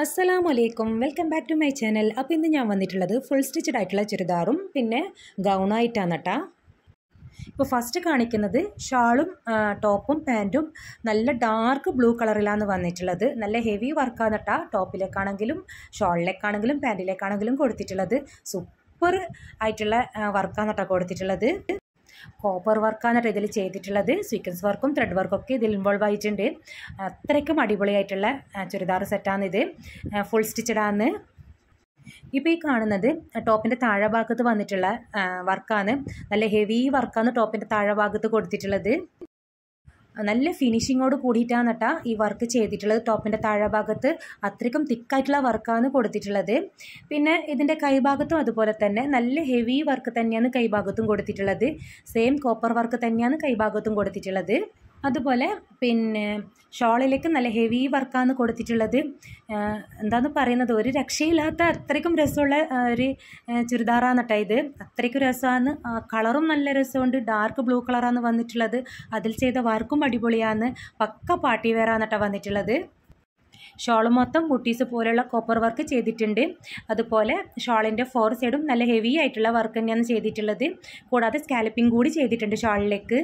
അസ്സലാം വലൈക്കും welcome back to my channel അപ്പോൾ ഇന്ന് ഞാൻ വന്നിട്ടുള്ളത് ഫുൾ സ്റ്റിച്ചഡ് ആയിട്ടുള്ള ചുരിദാറും പിന്നെ ഗൗണായിട്ടാണ് കേട്ടാ ഇപ്പോൾ ഫസ്റ്റ് കാണിക്കുന്നത് ഷാളും ടോപ്പും പാൻറ്റും നല്ല ഡാർക്ക് ബ്ലൂ കളറിലാണ് വന്നിട്ടുള്ളത് നല്ല ഹെവി വർക്കാണ് കേട്ടാ ടോപ്പിലേക്കാണെങ്കിലും ഷോളിലേക്കാണെങ്കിലും പാൻറ്റിലേക്കാണെങ്കിലും കൊടുത്തിട്ടുള്ളത് സൂപ്പർ ആയിട്ടുള്ള വർക്കാണ് കേട്ടോ കൊടുത്തിട്ടുള്ളത് കോപ്പർ വർക്കാണ് ഇതിൽ ചെയ്തിട്ടുള്ളത് സീക്വൻസ് വർക്കും ത്രെഡ് വർക്കും ഒക്കെ ഇതിൽ ഇൻവോൾവ് ആയിട്ടുണ്ട് അത്രയ്ക്കും അടിപൊളിയായിട്ടുള്ള ചുരിദാർ ഇത് ഫുൾ സ്റ്റിച്ചഡാണ് ഇപ്പോൾ ഈ കാണുന്നത് ടോപ്പിൻ്റെ താഴെ ഭാഗത്ത് വന്നിട്ടുള്ള വർക്കാണ് നല്ല ഹെവി വർക്കാണ് ടോപ്പിൻ്റെ താഴെ ഭാഗത്ത് കൊടുത്തിട്ടുള്ളത് നല്ല ഫിനിഷിങ്ങോട് കൂടിയിട്ടാണ് കേട്ടാ ഈ വർക്ക് ചെയ്തിട്ടുള്ളത് ടോപ്പിൻ്റെ താഴെഭാഗത്ത് അത്രയ്ക്കും തിക്കായിട്ടുള്ള വർക്കാണ് കൊടുത്തിട്ടുള്ളത് പിന്നെ ഇതിൻ്റെ കൈഭാഗത്തും അതുപോലെ തന്നെ നല്ല ഹെവി വർക്ക് തന്നെയാണ് കൈഭാഗത്തും കൊടുത്തിട്ടുള്ളത് സെയിം കോപ്പർ വർക്ക് തന്നെയാണ് കൈഭാഗത്തും കൊടുത്തിട്ടുള്ളത് അതുപോലെ പിന്നെ ഷോളിലേക്ക് നല്ല ഹെവി വർക്കാണ് കൊടുത്തിട്ടുള്ളത് എന്താന്ന് പറയുന്നത് ഒരു രക്ഷയില്ലാത്ത അത്രയ്ക്കും രസമുള്ള ഒരു ചുരിദാറാണ് കേട്ടോ ഇത് അത്രയ്ക്കും രസമാണ് കളറും നല്ല രസമുണ്ട് ഡാർക്ക് ബ്ലൂ കളറാണ് വന്നിട്ടുള്ളത് അതിൽ ചെയ്ത വർക്കും അടിപൊളിയാണ് പക്ക പാട്ടി വേറാന്ന് കേട്ടോ വന്നിട്ടുള്ളത് ഷോൾ മൊത്തം ബുട്ടീസ് പോലെയുള്ള കോപ്പർ വർക്ക് ചെയ്തിട്ടുണ്ട് അതുപോലെ ഷോളിൻ്റെ ഫോർ സൈഡും നല്ല ഹെവി ആയിട്ടുള്ള വർക്ക് തന്നെയാണ് ചെയ്തിട്ടുള്ളത് കൂടാതെ സ്കാലപ്പിംഗ് കൂടി ചെയ്തിട്ടുണ്ട് ഷോളിലേക്ക്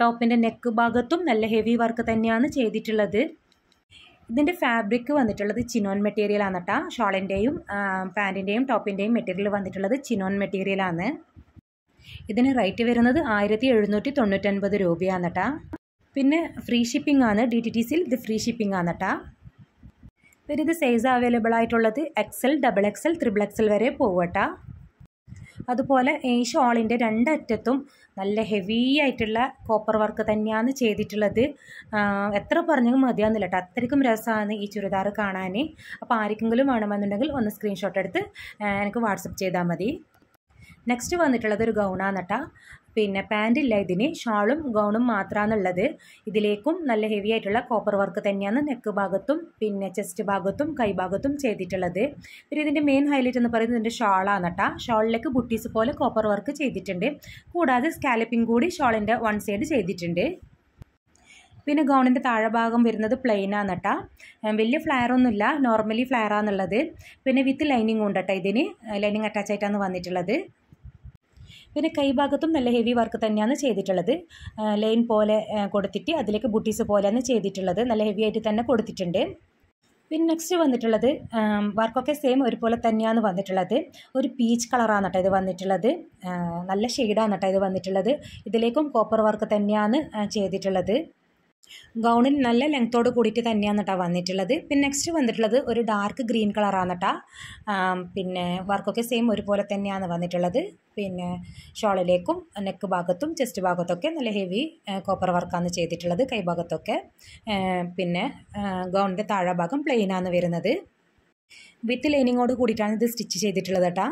ടോപ്പിൻ്റെ നെക്ക് ഭാഗത്തും നല്ല ഹെവി വർക്ക് തന്നെയാണ് ചെയ്തിട്ടുള്ളത് ഇതിൻ്റെ ഫാബ്രിക് വന്നിട്ടുള്ളത് ചിനോൻ മെറ്റീരിയൽ ആണ് കേട്ടോ ഷോളിൻ്റെയും പാൻറ്റിൻ്റെയും ടോപ്പിൻ്റെയും മെറ്റീരിയൽ വന്നിട്ടുള്ളത് ചിനോൻ മെറ്റീരിയൽ ആണ് ഇതിന് റേറ്റ് വരുന്നത് ആയിരത്തി എഴുന്നൂറ്റി തൊണ്ണൂറ്റൊൻപത് രൂപയാണ് കേട്ടോ പിന്നെ ഫ്രീ ഷിപ്പിംഗ് ആണ് ഡി ടി ടി സിയിൽ ഇത് ഫ്രീ ഷിപ്പിംഗ് ആണ് കേട്ടോ പിന്നെ ഇത് സൈസ് അവൈലബിൾ ആയിട്ടുള്ളത് XL double XL triple XL വരെ പോവട്ടാ അതുപോലെ ഈ ഷോളിൻ്റെ രണ്ടറ്റത്തും നല്ല ഹെവി ആയിട്ടുള്ള കോപ്പർ വർക്ക് തന്നെയാണ് ചെയ്തിട്ടുള്ളത് എത്ര പറഞ്ഞാലും മതിയാവുന്നില്ല കേട്ടോ അത്രയ്ക്കും രസമാണ് ഈ ചുരിദാർ കാണാൻ അപ്പോൾ ആർക്കെങ്കിലും വേണമെന്നുണ്ടെങ്കിൽ ഒന്ന് സ്ക്രീൻഷോട്ട് എടുത്ത് എനിക്ക് വാട്സപ്പ് ചെയ്താൽ മതി നെക്സ്റ്റ് വന്നിട്ടുള്ളത് ഒരു ഗൗണാണ് പിന്നെ പാൻറ്റില്ല ഇതിന് ഷാളും ഗൗണും മാത്രമാണുള്ളത് ഇതിലേക്കും നല്ല ഹെവി ആയിട്ടുള്ള കോപ്പർ വർക്ക് തന്നെയാണ് നെക്ക് ഭാഗത്തും പിന്നെ ചെസ്റ്റ് ഭാഗത്തും കൈഭാഗത്തും ചെയ്തിട്ടുള്ളത് പിന്നെ ഇതിൻ്റെ മെയിൻ ഹൈലൈറ്റ് എന്ന് പറയുന്നത് ഇതിൻ്റെ ഷാളാണ് കേട്ടോ ഷാളിലേക്ക് ബുട്ടീസ് പോലെ കോപ്പർ വർക്ക് ചെയ്തിട്ടുണ്ട് കൂടാതെ സ്കാലപ്പിംഗ് കൂടി ഷാളിൻ്റെ വൺ സൈഡ് ചെയ്തിട്ടുണ്ട് പിന്നെ ഗൗണിൻ്റെ ഭാഗം വരുന്നത് പ്ലെയിൻ ആണ് കേട്ടോ വലിയ ഫ്ലയറൊന്നുമില്ല നോർമലി ആണുള്ളത് പിന്നെ വിത്ത് ലൈനിങ് ഉണ്ട് കേട്ടോ ഇതിന് ലൈനിങ് അറ്റാച്ച് ആയിട്ടാണ് വന്നിട്ടുള്ളത് പിന്നെ കൈഭാഗത്തും നല്ല ഹെവി വർക്ക് തന്നെയാണ് ചെയ്തിട്ടുള്ളത് ലൈൻ പോലെ കൊടുത്തിട്ട് അതിലേക്ക് ബുട്ടീസ് പോലെയാണ് ചെയ്തിട്ടുള്ളത് നല്ല ഹെവി ആയിട്ട് തന്നെ കൊടുത്തിട്ടുണ്ട് പിന്നെ നെക്സ്റ്റ് വന്നിട്ടുള്ളത് വർക്കൊക്കെ സെയിം ഒരുപോലെ തന്നെയാണ് വന്നിട്ടുള്ളത് ഒരു പീച്ച് കളറാണ് കേട്ടോ ഇത് വന്നിട്ടുള്ളത് നല്ല ഷെയ്ഡാണ് കേട്ടോ ഇത് വന്നിട്ടുള്ളത് ഇതിലേക്കും കോപ്പർ വർക്ക് തന്നെയാണ് ചെയ്തിട്ടുള്ളത് ഗൗണിൽ നല്ല ലെങ്ത്തോട് കൂടിയിട്ട് തന്നെയാണ് കേട്ടോ വന്നിട്ടുള്ളത് പിന്നെ നെക്സ്റ്റ് വന്നിട്ടുള്ളത് ഒരു ഡാർക്ക് ഗ്രീൻ കളറാണ് കേട്ടോ പിന്നെ വർക്കൊക്കെ സെയിം ഒരുപോലെ തന്നെയാണ് വന്നിട്ടുള്ളത് പിന്നെ ഷോളിലേക്കും നെക്ക് ഭാഗത്തും ചെസ്റ്റ് ഭാഗത്തൊക്കെ നല്ല ഹെവി കോപ്പർ വർക്കാണ് ചെയ്തിട്ടുള്ളത് കൈഭാഗത്തൊക്കെ പിന്നെ ഗൗണിൻ്റെ താഴെ ഭാഗം പ്ലെയിനാണ് വരുന്നത് വിത്ത് ലൈനിങ്ങോട് കൂടിയിട്ടാണ് ഇത് സ്റ്റിച്ച് ചെയ്തിട്ടുള്ളത് കേട്ടോ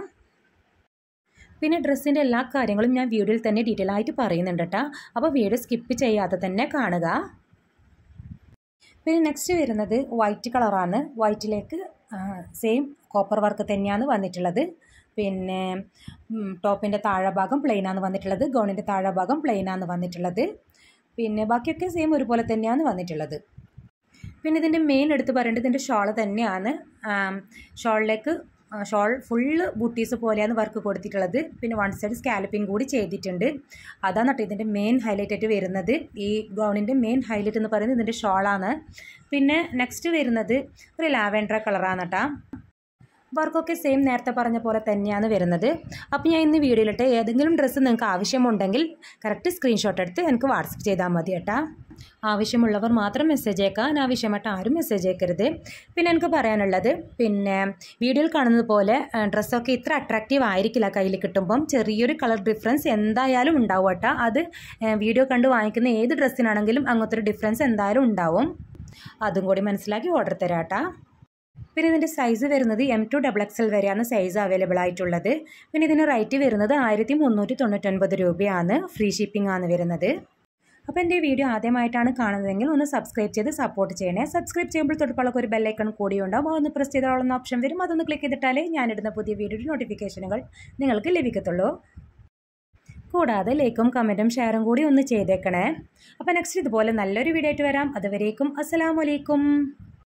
പിന്നെ ഡ്രസ്സിൻ്റെ എല്ലാ കാര്യങ്ങളും ഞാൻ വീഡിയോയിൽ തന്നെ ഡീറ്റെയിൽ ആയിട്ട് പറയുന്നുണ്ട് കേട്ടോ അപ്പോൾ വീഡിയോ സ്കിപ്പ് ചെയ്യാതെ തന്നെ കാണുക പിന്നെ നെക്സ്റ്റ് വരുന്നത് വൈറ്റ് കളറാണ് വൈറ്റിലേക്ക് സെയിം കോപ്പർ വർക്ക് തന്നെയാണ് വന്നിട്ടുള്ളത് പിന്നെ ടോപ്പിൻ്റെ ഭാഗം പ്ലെയിനാണ് വന്നിട്ടുള്ളത് ഗൗണിൻ്റെ ഭാഗം പ്ലെയിനാണ് വന്നിട്ടുള്ളത് പിന്നെ ബാക്കിയൊക്കെ സെയിം ഒരുപോലെ തന്നെയാണ് വന്നിട്ടുള്ളത് പിന്നെ ഇതിൻ്റെ മെയിൻ എടുത്ത് പറയേണ്ടത് ഇതിൻ്റെ ഷോള് തന്നെയാണ് ഷോളിലേക്ക് ഷോൾ ഫുള്ള് ബുട്ടീസ് പോലെയാണ് വർക്ക് കൊടുത്തിട്ടുള്ളത് പിന്നെ വൺ സൈഡ് സ്കാലപ്പിംഗ് കൂടി ചെയ്തിട്ടുണ്ട് അതാണ് കേട്ടോ ഇതിൻ്റെ മെയിൻ ഹൈലൈറ്റ് ആയിട്ട് വരുന്നത് ഈ ഗൗണിൻ്റെ മെയിൻ ഹൈലൈറ്റ് എന്ന് പറയുന്നത് ഇതിൻ്റെ ഷോളാണ് പിന്നെ നെക്സ്റ്റ് വരുന്നത് ഒരു ലാവൻഡ്ര കളറാണ് കേട്ടോ വർക്കൊക്കെ സെയിം നേരത്തെ പറഞ്ഞ പോലെ തന്നെയാണ് വരുന്നത് അപ്പോൾ ഞാൻ ഇന്ന് വീഡിയോയിലിട്ട് ഏതെങ്കിലും ഡ്രസ്സ് നിങ്ങൾക്ക് ആവശ്യമുണ്ടെങ്കിൽ കറക്റ്റ് സ്ക്രീൻഷോട്ട് എടുത്ത് എനിക്ക് വാട്സപ്പ് ചെയ്താൽ മതി കേട്ടോ ആവശ്യമുള്ളവർ മാത്രം മെസ്സേജ് അയക്കുക അനാവശ്യമായിട്ട് ആരും മെസ്സേജ് അയക്കരുത് പിന്നെ എനിക്ക് പറയാനുള്ളത് പിന്നെ വീഡിയോയിൽ കാണുന്നത് പോലെ ഡ്രസ്സൊക്കെ ഇത്ര അട്രാക്റ്റീവ് ആയിരിക്കില്ല കയ്യിൽ കിട്ടുമ്പം ചെറിയൊരു കളർ ഡിഫറൻസ് എന്തായാലും ഉണ്ടാവും കേട്ടോ അത് വീഡിയോ കണ്ട് വാങ്ങിക്കുന്ന ഏത് ഡ്രസ്സിനാണെങ്കിലും അങ്ങനത്തെ ഒരു ഡിഫറൻസ് എന്തായാലും ഉണ്ടാവും അതും കൂടി മനസ്സിലാക്കി ഓർഡർ തരാട്ടാ പിന്നെ ഇതിൻ്റെ സൈസ് വരുന്നത് എം ടു ഡബിൾ എക്സൽ വരെയാണ് സൈസ് അവൈലബിൾ ആയിട്ടുള്ളത് പിന്നെ ഇതിന് റേറ്റ് വരുന്നത് ആയിരത്തി മുന്നൂറ്റി തൊണ്ണൂറ്റൊൻപത് രൂപയാണ് ഫ്രീ ഷിപ്പിംഗ് ആണ് വരുന്നത് അപ്പോൾ എൻ്റെ വീഡിയോ ആദ്യമായിട്ടാണ് കാണുന്നതെങ്കിൽ ഒന്ന് സബ്സ്ക്രൈബ് ചെയ്ത് സപ്പോർട്ട് ചെയ്യണേ സബ്സ്ക്രൈബ് ചെയ്യുമ്പോൾ തൊട്ടുപാളൊക്കെ ഒരു ബെല്ലൈക്കൺ കൂടി ഉണ്ടാവും അതൊന്ന് പ്രസ് ചെയ്തോളുന്ന ഓപ്ഷൻ വരും അതൊന്ന് ക്ലിക്ക് ചെയ്തിട്ടാലേ ഞാനിടുന്ന പുതിയ വീഡിയോയുടെ നോട്ടിഫിക്കേഷനുകൾ നിങ്ങൾക്ക് ലഭിക്കത്തുള്ളൂ കൂടാതെ ലൈക്കും കമൻറ്റും ഷെയറും കൂടി ഒന്ന് ചെയ്തേക്കണേ അപ്പോൾ നെക്സ്റ്റ് ഇതുപോലെ നല്ലൊരു വീഡിയോ ആയിട്ട് വരാം അതുവരേക്കും വലൈക്കും